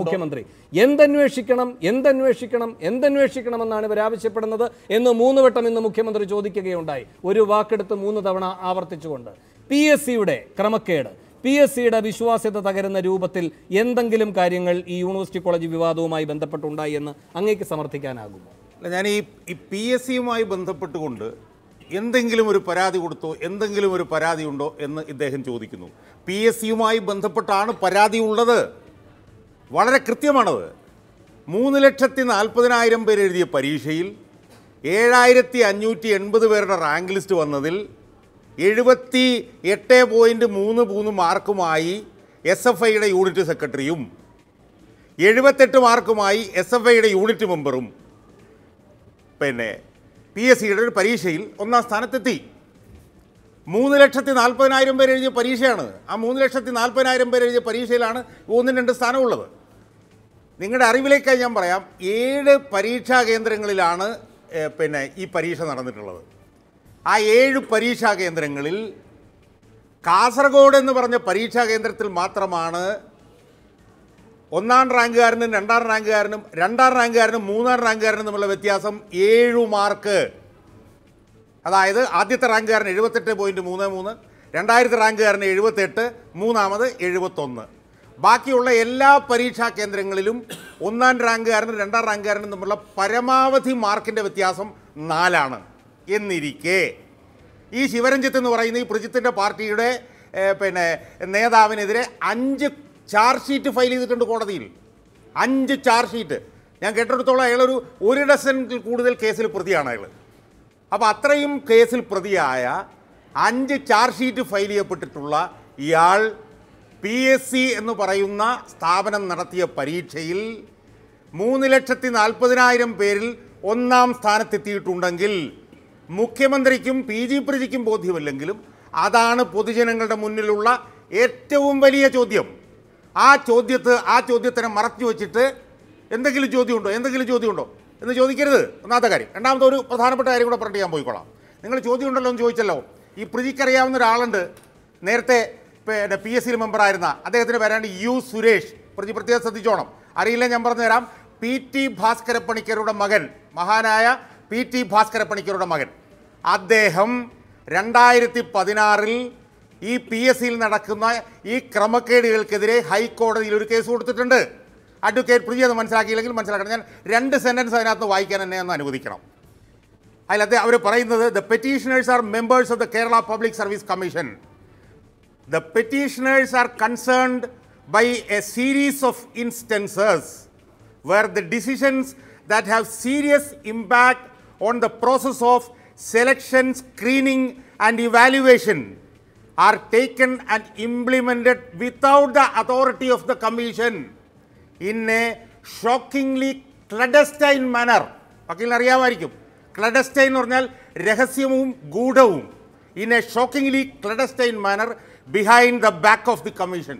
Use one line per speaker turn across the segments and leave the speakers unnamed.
മുഖ്യമന്ത്രി
എന്തന്വേഷിക്കണം എന്തന്വേഷിക്കണം എന്തന്വേഷിക്കണം എന്നാണ് ഇവർ ആവശ്യപ്പെടുന്നത് എന്ന് മൂന്ന് വട്ടം ഇന്ന് മുഖ്യമന്ത്രി ചോദിക്കുകയുണ്ടായി ഒരു വാക്കെടുത്ത് മൂന്ന് തവണ ആവർത്തിച്ചുകൊണ്ട് പി എസ് സിയുടെ ക്രമക്കേട് പി എസ് സിയുടെ വിശ്വാസ്യത തകരുന്ന രൂപത്തിൽ എന്തെങ്കിലും കാര്യങ്ങൾ ഈ യൂണിവേഴ്സിറ്റി കോളേജ് വിവാദവുമായി ബന്ധപ്പെട്ടുണ്ടായി എന്ന് അങ്ങേക്ക് സമർത്ഥിക്കാനാകുമോ ഞാൻ ഈ പി എസ് സിയുമായി ബന്ധപ്പെട്ടുകൊണ്ട് എന്തെങ്കിലും ഒരു പരാതി കൊടുത്തോ എന്തെങ്കിലും ഒരു പരാതി ഉണ്ടോ എന്ന് ഇദ്ദേഹം ചോദിക്കുന്നു പി എസ് സിയുമായി ബന്ധപ്പെട്ടാണ് പരാതി ഉള്ളത് വളരെ കൃത്യമാണത് മൂന്ന് ലക്ഷത്തി നാൽപ്പതിനായിരം പേർ എഴുതിയ പരീക്ഷയിൽ ഏഴായിരത്തി അഞ്ഞൂറ്റി എൺപത് പേരുടെ റാങ്ക് ലിസ്റ്റ് വന്നതിൽ എഴുപത്തി എട്ട് പോയിൻറ്റ് മൂന്ന് മൂന്ന് മാർക്കുമായി എസ് എഫ് ഐയുടെ യൂണിറ്റ് സെക്രട്ടറിയും എഴുപത്തെട്ട് മാർക്കുമായി എസ് എഫ് ഐയുടെ യൂണിറ്റ് മെമ്പറും പിന്നെ പി എസ് സിയുടെ ഒരു പരീക്ഷയിൽ ഒന്നാം സ്ഥാനത്തെത്തി മൂന്ന് ലക്ഷത്തി നാൽപ്പതിനായിരം പേർ എഴുതിയ പരീക്ഷയാണ് ആ മൂന്ന് ലക്ഷത്തി നാൽപ്പതിനായിരം പേർ എഴുതിയ പരീക്ഷയിലാണ് ഒന്നും രണ്ട് സ്ഥാനമുള്ളത് നിങ്ങളുടെ അറിവിലേക്കായി ഞാൻ പറയാം ഏഴ് പരീക്ഷാ കേന്ദ്രങ്ങളിലാണ് പിന്നെ ഈ പരീക്ഷ നടന്നിട്ടുള്ളത് ആ ഏഴ് പരീക്ഷാ കേന്ദ്രങ്ങളിൽ കാസർഗോഡ് എന്ന് പറഞ്ഞ പരീക്ഷാ കേന്ദ്രത്തിൽ മാത്രമാണ് ഒന്നാം റാങ്കുകാരനും രണ്ടാം റാങ്കുകാരനും രണ്ടാം റാങ്കുകാരനും മൂന്നാം റാങ്കുകാരനും തമ്മിലുള്ള വ്യത്യാസം ഏഴു മാർക്ക് അതായത് ആദ്യത്തെ റാങ്കുകാരൻ എഴുപത്തെട്ട് പോയിൻറ്റ് മൂന്ന് മൂന്ന് രണ്ടായിരത്തെ റാങ്കുകാരന് എഴുപത്തെട്ട് മൂന്നാമത് എഴുപത്തൊന്ന് ബാക്കിയുള്ള എല്ലാ പരീക്ഷാ കേന്ദ്രങ്ങളിലും ഒന്നാം റാങ്കുകാരനും രണ്ടാം റാങ്കുകാരനും തമ്മിലുള്ള പരമാവധി മാർക്കിൻ്റെ വ്യത്യാസം നാലാണ് എന്നിരിക്കെ ഈ ശിവരഞ്ജിത്ത് എന്ന് പറയുന്ന ഈ പ്രജിത്തിൻ്റെ പാർട്ടിയുടെ പിന്നെ നേതാവിനെതിരെ അഞ്ച് ചാർജ് ഷീറ്റ് ഫയൽ ചെയ്തിട്ടുണ്ട് കോടതിയിൽ അഞ്ച് ചാർജ് ഷീറ്റ് ഞാൻ കേട്ടെടുത്തോളം അയാളൊരു ഒരു ഡസനിൽ കൂടുതൽ കേസിൽ പ്രതിയാണ് അയാൾ അപ്പോൾ അത്രയും കേസിൽ പ്രതിയായ അഞ്ച് ചാർജ് ഷീറ്റ് ഫയൽ ചെയ്യപ്പെട്ടിട്ടുള്ള ഇയാൾ പി എസ് സി എന്ന് പറയുന്ന സ്ഥാപനം നടത്തിയ പരീക്ഷയിൽ മൂന്ന് ലക്ഷത്തി നാൽപ്പതിനായിരം പേരിൽ ഒന്നാം സ്ഥാനത്തെത്തിയിട്ടുണ്ടെങ്കിൽ മുഖ്യമന്ത്രിക്കും പി ജി പ്രതിക്കും ബോധ്യമല്ലെങ്കിലും അതാണ് പൊതുജനങ്ങളുടെ മുന്നിലുള്ള ഏറ്റവും വലിയ ചോദ്യം ആ ചോദ്യത്ത് ആ ചോദ്യത്തിനെ മറച്ചു വെച്ചിട്ട് എന്തെങ്കിലും ചോദ്യമുണ്ടോ എന്തെങ്കിലും ചോദ്യമുണ്ടോ എന്ന് ചോദിക്കരുത് ഒന്നാമത്തെ കാര്യം രണ്ടാമത്തെ ഒരു പ്രധാനപ്പെട്ട കാര്യം കൂടെ പറഞ്ഞിട്ട് ഞാൻ പോയിക്കോളാം നിങ്ങൾ ചോദ്യം ഉണ്ടല്ലോ എന്ന് ചോദിച്ചല്ലോ ഈ പ്രതിക്കറിയാവുന്ന ഒരാളുണ്ട് നേരത്തെ പിന്നെ പി എസ് സിയിൽ മെമ്പറായിരുന്ന അദ്ദേഹത്തിന് പേരാണ് യു സുരേഷ് പ്രതി പ്രത്യേകം ശ്രദ്ധിച്ചോണം അറിയില്ല ഞാൻ തരാം പി ടി ഭാസ്കരപ്പണിക്കരുടെ മകൻ മഹാനായ പി ടി ഭാസ്കരപ്പണിക്കരുടെ മകൻ അദ്ദേഹം രണ്ടായിരത്തി പതിനാറിൽ ഈ പി എസ് സിയിൽ നടക്കുന്ന ഈ ക്രമക്കേടുകൾക്കെതിരെ ഹൈക്കോടതിയിൽ ഒരു കേസ് കൊടുത്തിട്ടുണ്ട് അഡ്വക്കേറ്റ് പ്രിയ അത് മനസ്സിലാക്കിയില്ലെങ്കിൽ മനസ്സിലാക്കണം ഞാൻ രണ്ട് സെൻറ്റൻസ് അതിനകത്ത് വായിക്കാൻ എന്നെ ഒന്ന് അനുവദിക്കണം അതിലത്തെ അവർ പറയുന്നത് the petitioners are members of the Kerala public service commission the petitioners are concerned by a series of instances where the decisions that have serious impact on the process of selection, screening and evaluation are taken and implemented without the authority of the Commission in a shockingly clandestine manner. വക്കീലിന് അറിയാമായിരിക്കും ക്ലഡസ്റ്റൈൻ എന്ന് പറഞ്ഞാൽ രഹസ്യവും ഗൂഢവും in a shockingly clandestine manner behind the back of the commission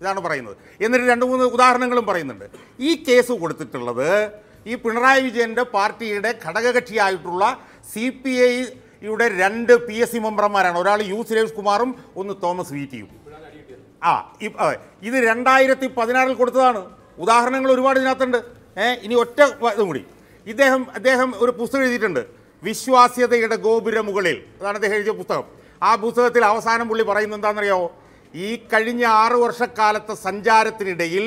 ഇതാണ് പറയുന്നത് എന്നിട്ട് രണ്ട് മൂന്ന് ഉദാഹരണങ്ങളും പറയുന്നുണ്ട് ഈ കേസ് കൊടുത്തിട്ടുള്ളത് ഈ പിണറായി വിജയൻ്റെ പാർട്ടിയുടെ ഘടകകക്ഷിയായിട്ടുള്ള സി പി ഐ ഇവിടെ രണ്ട് പി എസ് സി മെമ്പർമാരാണ് ഒരാൾ യു സുരേഷ് കുമാറും ഒന്ന് തോമസ് വീറ്റിയും ആ ഇത് രണ്ടായിരത്തി പതിനാറിൽ കൊടുത്തതാണ് ഉദാഹരണങ്ങൾ ഒരുപാട് ഇതിനകത്തുണ്ട് ഏഹ് ഇനി ഒറ്റ ഇതും കൂടി ഇദ്ദേഹം അദ്ദേഹം ഒരു പുസ്തകം എഴുതിയിട്ടുണ്ട് വിശ്വാസ്യതയുടെ ഗോപുരമുകളിൽ അതാണ് അദ്ദേഹം എഴുതിയ പുസ്തകം ആ പുസ്തകത്തിൽ അവസാനം പുള്ളി പറയുന്നത് എന്താണെന്നറിയാമോ ഈ കഴിഞ്ഞ ആറ് വർഷക്കാലത്തെ സഞ്ചാരത്തിനിടയിൽ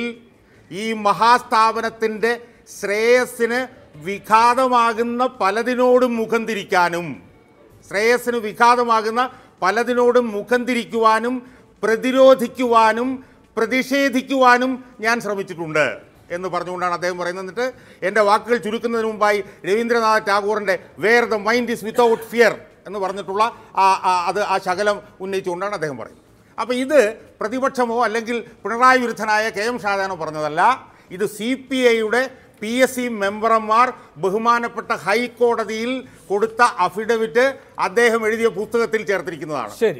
ഈ മഹാസ്ഥാപനത്തിൻ്റെ ശ്രേയസ്സിന് വിഘാതമാകുന്ന പലതിനോടും മുഖം തിരിക്കാനും ശ്രേയസ്സിന് വിഘാതമാകുന്ന പലതിനോടും മുഖം തിരിക്കുവാനും പ്രതിരോധിക്കുവാനും പ്രതിഷേധിക്കുവാനും ഞാൻ ശ്രമിച്ചിട്ടുണ്ട് എന്ന് പറഞ്ഞുകൊണ്ടാണ് അദ്ദേഹം പറയുന്നത് എന്നിട്ട് എൻ്റെ വാക്കുകൾ ചുരുക്കുന്നതിന് മുമ്പായി രവീന്ദ്രനാഥ് ടാഗോറിൻ്റെ where the mind is without fear എന്ന് പറഞ്ഞിട്ടുള്ള ആ അത് ആ ശകലം ഉന്നയിച്ചുകൊണ്ടാണ് അദ്ദേഹം പറയുന്നത് അപ്പോൾ ഇത് പ്രതിപക്ഷമോ അല്ലെങ്കിൽ പിണറായി വിരുദ്ധനായ കെ എം ഷാജാനോ പറഞ്ഞതല്ല ഇത് സി പി ഐയുടെ പി എസ് സി മെമ്പർമാർ ബഹുമാനപ്പെട്ട ഹൈക്കോടതിയിൽ കൊടുത്ത അഫിഡവിറ്റ് അദ്ദേഹം എഴുതിയ പുസ്തകത്തിൽ ചേർത്തിരിക്കുന്നതാണ് ശരി